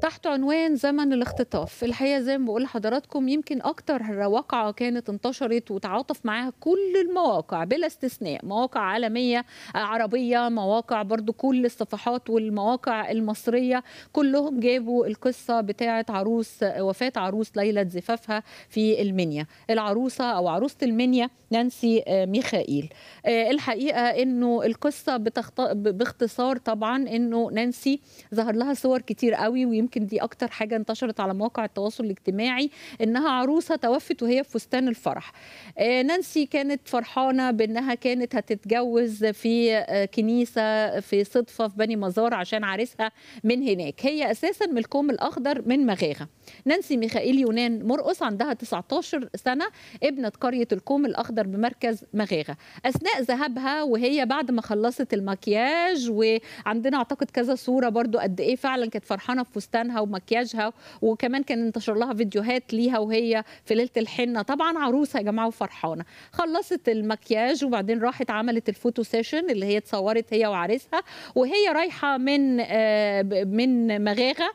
تحت عنوان زمن الاختطاف الحقيقه زي ما بقول لحضراتكم يمكن اكتر واقعه كانت انتشرت وتعاطف معاها كل المواقع بلا استثناء مواقع عالميه عربيه مواقع برضو كل الصفحات والمواقع المصريه كلهم جابوا القصه بتاعه عروس وفاه عروس ليله زفافها في المنيا العروسه او عروسه المنيا نانسي آه، ميخائيل آه، الحقيقه انه القصه بتخط... باختصار طبعا انه نانسي ظهر لها صور كتير قوي ويمكن يمكن دي اكتر حاجه انتشرت على مواقع التواصل الاجتماعي انها عروسه توفت وهي في فستان الفرح آه، نانسي كانت فرحانه بانها كانت هتتجوز في آه، كنيسه في صدفه في بني مزار عشان عريسها من هناك هي اساسا من الكوم الاخضر من مغاغه نانسي ميخائيل يونان مرقص عندها 19 سنه ابنه قريه الكوم الاخضر بمركز مغاغه اثناء ذهابها وهي بعد ما خلصت المكياج وعندنا اعتقد كذا صوره برضو قد ايه فعلا كانت فرحانه في فستان فستانها ومكياجها وكمان كان انتشر لها فيديوهات ليها وهي في ليله الحنه طبعا عروسه يا جماعه وفرحانه خلصت المكياج وبعدين راحت عملت الفوتو سيشن اللي هي اتصورت هي وعريسها وهي رايحه من آه، من مغاغه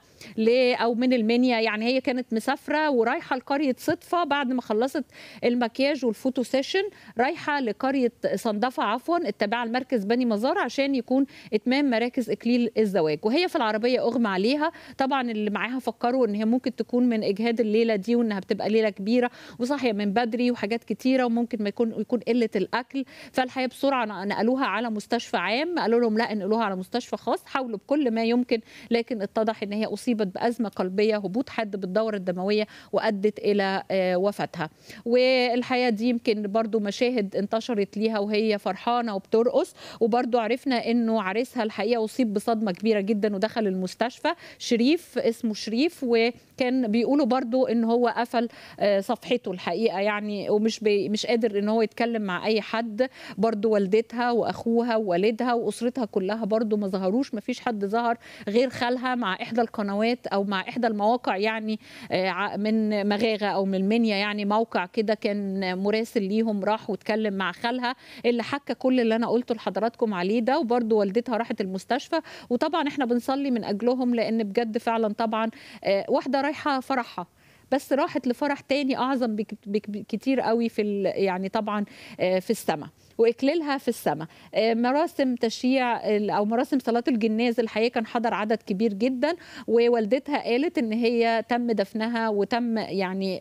او من المنيا يعني هي كانت مسافره ورايحه لقريه صدفه بعد ما خلصت المكياج والفوتو سيشن رايحه لقريه صندفه عفوا التابعه لمركز بني مزار عشان يكون اتمام مراكز اكليل الزواج وهي في العربيه اغمى عليها طبعا طبعا اللي معاها فكروا ان هي ممكن تكون من اجهاد الليله دي وانها بتبقى ليله كبيره وصاحيه من بدري وحاجات كتيره وممكن ما يكون يكون قله الاكل فالحقيقه بسرعه نقلوها على مستشفى عام قالوا لهم لا نقلوها على مستشفى خاص حاولوا بكل ما يمكن لكن اتضح ان هي اصيبت بازمه قلبيه هبوط حاد بالدوره الدمويه وادت الى آه، وفاتها والحقيقه دي يمكن برضو مشاهد انتشرت ليها وهي فرحانه وبترقص وبرضو عرفنا انه عريسها الحقيقه اصيب بصدمه كبيره جدا ودخل المستشفى شريف شريف اسمه شريف وكان بيقولوا برضو ان هو قفل آه، صفحته الحقيقه يعني ومش بي مش قادر ان هو يتكلم مع اي حد برضو والدتها واخوها ووالدها واسرتها كلها برضو ما ظهروش ما فيش حد ظهر غير خالها مع احدى القنوات او مع احدى المواقع يعني آه، من مغاغه او من المنيا يعني موقع كده كان مراسل ليهم راح واتكلم مع خالها اللي حكى كل اللي انا قلته لحضراتكم عليه ده وبرضو والدتها راحت المستشفى وطبعا احنا بنصلي من اجلهم لان بجد فعلا فعلا طبعا آه، واحده رايحه فرحها بس راحت لفرح تاني اعظم بكتير قوي في يعني طبعا آه، في السماء واكليلها في السماء آه، مراسم تشييع او مراسم صلاه الجناز الحقيقه كان حضر عدد كبير جدا ووالدتها قالت ان هي تم دفنها وتم يعني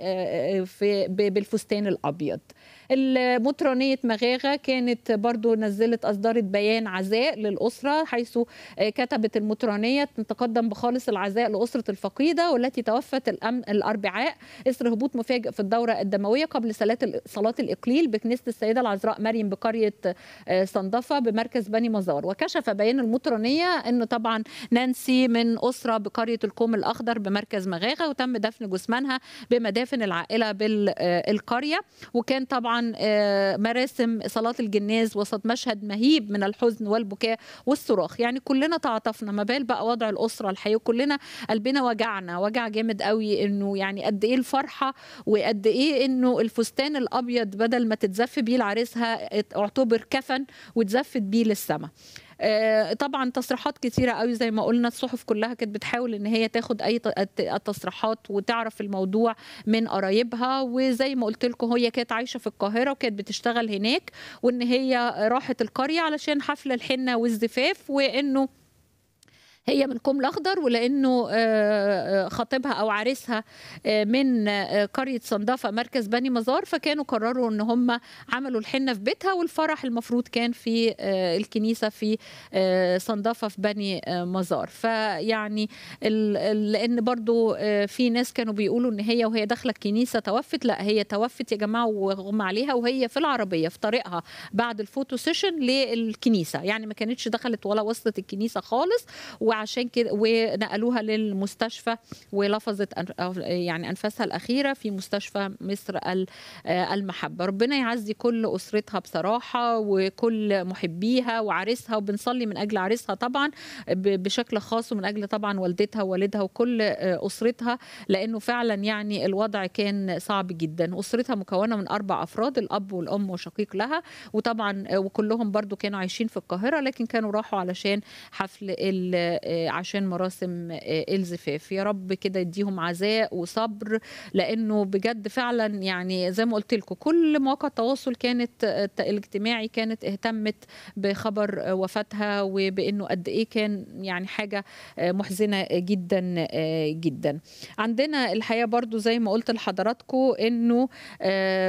في بالفستان الابيض المطرانية مغاغة كانت برضو نزلت أصدرت بيان عزاء للأسرة حيث آه، كتبت المطرانية تتقدم بخالص العزاء لأسرة الفقيدة والتي توفت الأم... الأربعاء إثر هبوط مفاجئ في الدورة الدموية قبل صلاة صلاة الإقليل بكنيسة السيدة العذراء مريم بقرية آه، صندفة بمركز بني مزار وكشف بيان المطرانية أن طبعا نانسي من أسرة بقرية الكوم الأخضر بمركز مغاغة وتم دفن جثمانها بمدافن العائلة بالقرية وكان طبعا آه، مراسم صلاة الجناز وسط مشهد مهيب من الحزن والبكاء والصراخ يعني كلنا تعاطفنا ما بال بقى وضع الأسرة الحقيقة كلنا قلبنا وجعنا وجع جامد قوي انه يعني قد ايه الفرحة وقد ايه انه الفستان الأبيض بدل ما تتزف بيه لعريسها اعتبر كفن وتزفت بيه للسماء آه، طبعا تصريحات كتيره قوي زي ما قلنا الصحف كلها كانت بتحاول ان هي تاخد اي التصريحات وتعرف الموضوع من قرايبها وزي ما قلت لكم هي كانت عايشه في القاهره وكانت بتشتغل هناك وان هي راحت القريه علشان حفله الحنه والزفاف وانه هي من كوم الاخضر ولانه آه، آه، خطيبها او عريسها آه، من قريه صندافه مركز بني مزار فكانوا قرروا ان هم عملوا الحنه في بيتها والفرح المفروض كان في الكنيسه في صندافه في بني مزار فيعني لان برضو في ناس كانوا بيقولوا ان هي وهي داخله الكنيسه توفت لا هي توفت يا جماعه وغم عليها وهي في العربيه في طريقها بعد الفوتو سيشن للكنيسه يعني ما كانتش دخلت ولا وصلت الكنيسه خالص و وعشان كده ونقلوها للمستشفى ولفظت يعني انفاسها الاخيره في مستشفى مصر المحبه ربنا يعزي كل اسرتها بصراحه وكل محبيها وعريسها وبنصلي من اجل عريسها طبعا بشكل خاص ومن اجل طبعا والدتها ووالدها وكل آه، اسرتها لانه فعلا يعني الوضع كان صعب جدا اسرتها مكونه من اربع افراد الاب والام وشقيق لها وطبعا آه، وكلهم برضو كانوا عايشين في القاهره لكن كانوا راحوا علشان حفل آه، عشان مراسم آه، الزفاف يا رب كده يديهم عزاء وصبر لانه بجد فعلا يعني زي ما قلت لكم كل مواقع التواصل كانت آه، الاجتماعي كانت اهتمت بخبر وفاتها وبانه قد ايه كان يعني حاجه محزنه جدا جدا عندنا الحقيقه برضو زي ما قلت لحضراتكم انه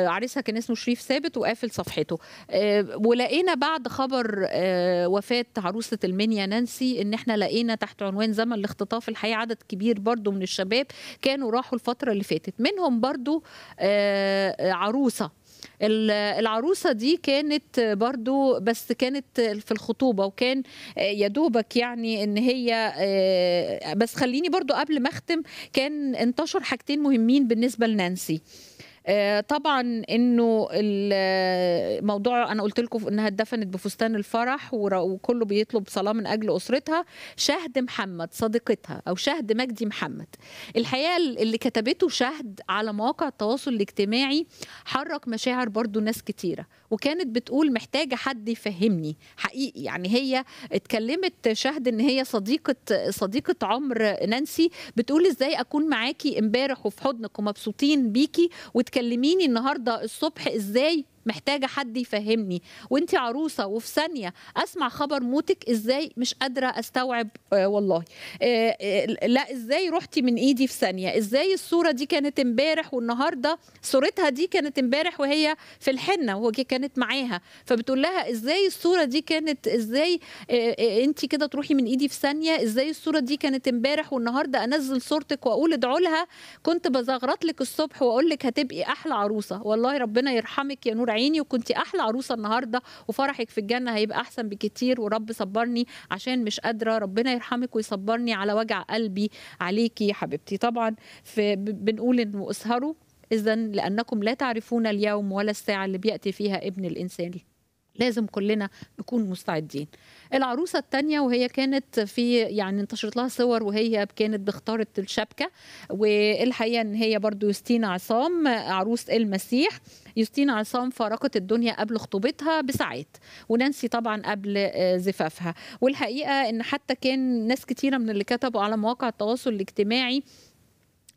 عريسها كان اسمه شريف ثابت وقافل صفحته ولقينا بعد خبر وفاه عروسه المنيا نانسي ان احنا لقينا علينا تحت عنوان زمن الاختطاف الحقيقه عدد كبير برضو من الشباب كانوا راحوا الفتره اللي فاتت منهم برضو آه، آه، عروسه العروسه دي كانت برضو بس كانت في الخطوبه وكان آه، يا دوبك يعني ان هي بس خليني برضو قبل ما اختم كان انتشر حاجتين مهمين بالنسبه لنانسي آه، طبعا انه الموضوع انا قلت لكم انها اتدفنت بفستان الفرح وكله بيطلب صلاه من اجل اسرتها شهد محمد صديقتها او شهد مجدي محمد الحقيقه اللي كتبته شهد على مواقع التواصل الاجتماعي حرك مشاعر برضو ناس كتيره وكانت بتقول محتاجه حد يفهمني حقيقي يعني هي اتكلمت شهد ان هي صديقه صديقه عمر نانسي بتقول ازاي اكون معاكي امبارح وفي حضنك ومبسوطين بيكي هتكلميني النهارده الصبح ازاي محتاجه حد يفهمني وانت عروسه وفي ثانيه اسمع خبر موتك ازاي مش قادره استوعب آه، والله آه، آه، لا ازاي رحتي من ايدي في ثانيه ازاي الصوره دي كانت امبارح والنهارده صورتها دي كانت امبارح وهي في الحنه وهي كانت معاها فبتقول لها ازاي الصوره دي كانت ازاي انت كده تروحي من ايدي في ثانيه ازاي الصوره دي كانت امبارح والنهارده انزل صورتك واقول ادعوا لها كنت بزغرط لك الصبح واقول لك هتبقي احلى عروسه والله ربنا يرحمك يا نور متابعيني وكنت احلى عروسه النهارده وفرحك في الجنه هيبقى احسن بكتير ورب صبرني عشان مش قادره ربنا يرحمك ويصبرني على وجع قلبي عليكي يا حبيبتي طبعا بنقول انه اسهروا اذا لانكم لا تعرفون اليوم ولا الساعه اللي بياتي فيها ابن الانسان لازم كلنا نكون مستعدين العروسة الثانية وهي كانت في يعني انتشرت لها صور وهي كانت بختاره الشبكة والحقيقة ان هي برضو يوستينا عصام عروس المسيح يوستينا عصام فارقت الدنيا قبل خطوبتها بساعات ونانسي طبعا قبل آه، زفافها والحقيقة ان حتى كان ناس كتيرة من اللي كتبوا على مواقع التواصل الاجتماعي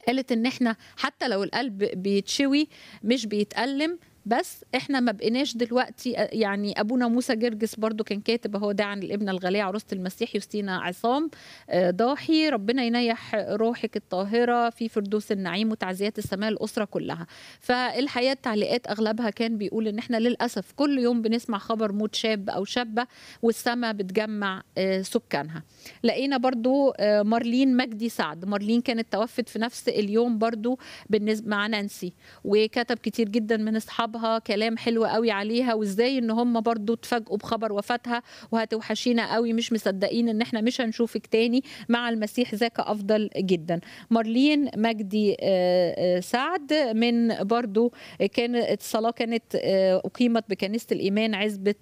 قالت ان احنا حتى لو القلب بيتشوي مش بيتألم بس احنا ما بقيناش دلوقتي يعني ابونا موسى جرجس برضو كان كاتب هو ده عن الابنه الغاليه عروسه المسيح يوستينا عصام ضاحي ربنا ينيح روحك الطاهره في فردوس النعيم وتعزيات السماء الاسره كلها فالحقيقه التعليقات اغلبها كان بيقول ان احنا للاسف كل يوم بنسمع خبر موت شاب او شابه والسماء بتجمع سكانها لقينا برضو مارلين مجدي سعد مارلين كانت توفت في نفس اليوم برضو بالنسبه مع نانسي وكتب كتير جدا من اصحابها اصحابها كلام حلو قوي عليها وازاي ان هم برضو اتفاجئوا بخبر وفاتها وهتوحشينا قوي مش مصدقين ان احنا مش هنشوفك تاني مع المسيح ذاك افضل جدا مارلين مجدي آه، آه، سعد من برضو آه، كانت الصلاه كانت اقيمت بكنيسه الايمان عزبه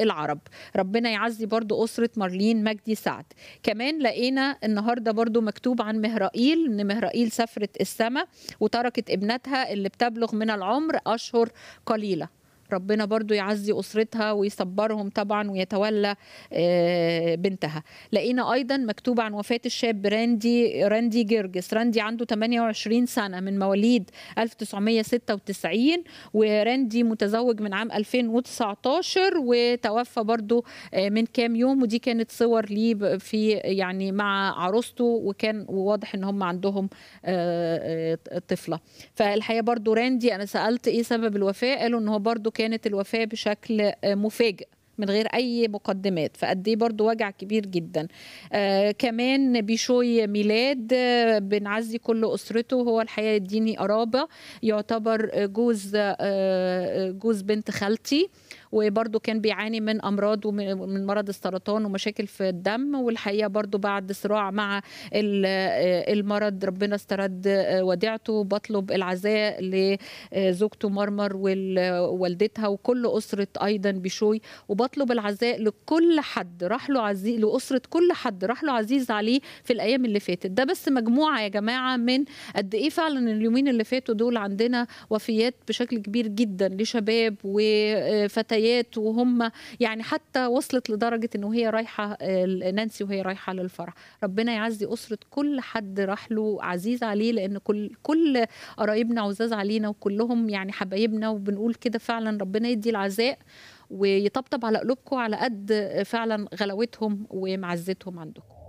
العرب ربنا يعزي برضو اسره مارلين مجدي سعد كمان لقينا النهارده برضو مكتوب عن مهرائيل ان مهرائيل سافرت السماء وتركت ابنتها اللي بتبلغ من العمر أشهر قليلة ربنا برضو يعزي أسرتها ويصبرهم طبعا ويتولى آه، بنتها لقينا أيضا مكتوب عن وفاة الشاب راندي راندي جرجس راندي عنده 28 سنة من مواليد 1996 وراندي متزوج من عام 2019 وتوفى برضو آه، من كام يوم ودي كانت صور ليه في يعني مع عروسته وكان واضح ان هم عندهم آه، طفله فالحقيقه برضو راندي انا سالت ايه سبب الوفاه قالوا ان هو برضو كان كانت الوفاه بشكل آه، مفاجئ من غير اي مقدمات فقد ايه برضه وجع كبير جدا آه كمان بيشوي ميلاد آه، بنعزي كل اسرته هو الحقيقه الديني قرابه يعتبر جوز آه, آه، جوز بنت خالتي وبرده كان بيعاني من امراض ومن مرض السرطان ومشاكل في الدم والحقيقه برده بعد صراع مع المرض ربنا استرد آه، وديعته بطلب العزاء لزوجته مرمر ووالدتها وكل اسره ايضا بشوي وبطلب العزاء لكل حد راح له عزيز لاسره كل حد راح له عزيز عليه في الايام اللي فاتت ده بس مجموعه يا جماعه من قد ايه فعلا اليومين اللي فاتوا دول عندنا وفيات بشكل كبير جدا لشباب وفتيات آه، ذكريات وهم يعني حتى وصلت لدرجه انه هي رايحه نانسي وهي رايحه للفرح ربنا يعزي اسره كل حد راح له عزيز عليه لان كل كل قرايبنا عزاز علينا وكلهم يعني حبايبنا وبنقول كده فعلا ربنا يدي العزاء ويطبطب على قلوبكم على قد فعلا غلاوتهم ومعزتهم عندكم